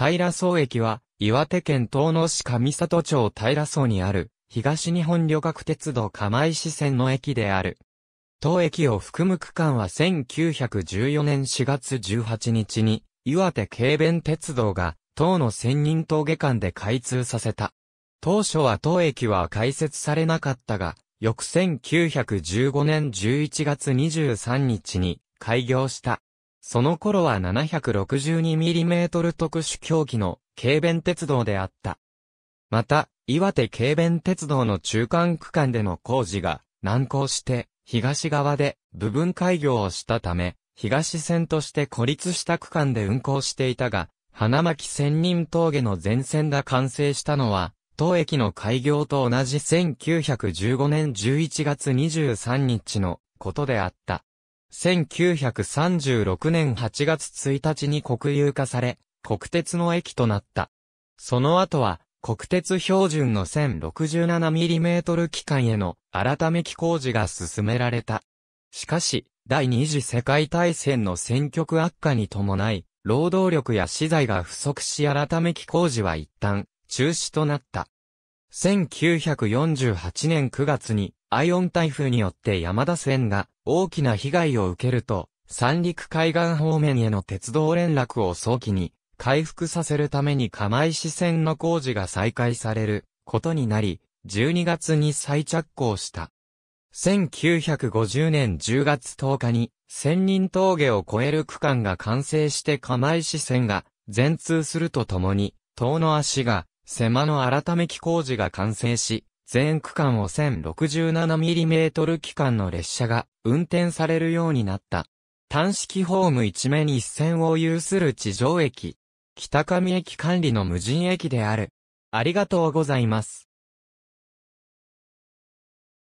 平荘駅は、岩手県東野市上里町平荘にある、東日本旅客鉄道釜石線の駅である。当駅を含む区間は1914年4月18日に、岩手軽便鉄道が、当の千人峠間で開通させた。当初は当駅は開設されなかったが、翌1915年11月23日に開業した。その頃は 762mm 特殊競技の軽便鉄道であった。また、岩手軽便鉄道の中間区間での工事が難航して、東側で部分開業をしたため、東線として孤立した区間で運行していたが、花巻千人峠の全線が完成したのは、当駅の開業と同じ1915年11月23日のことであった。1936年8月1日に国有化され、国鉄の駅となった。その後は、国鉄標準の 1067mm 機関への改め機工事が進められた。しかし、第二次世界大戦の戦局悪化に伴い、労働力や資材が不足し改め機工事は一旦中止となった。1948年9月にアイオン台風によって山田線が大きな被害を受けると、三陸海岸方面への鉄道連絡を早期に回復させるために釜石線の工事が再開されることになり、12月に再着工した。1950年10月10日に、千人峠を越える区間が完成して釜石線が全通するとともに、遠野足が、狭の改め木工事が完成し、全区間を 1067mm 機関の列車が運転されるようになった。単式ホーム一面一線を有する地上駅。北上駅管理の無人駅である。ありがとうございます。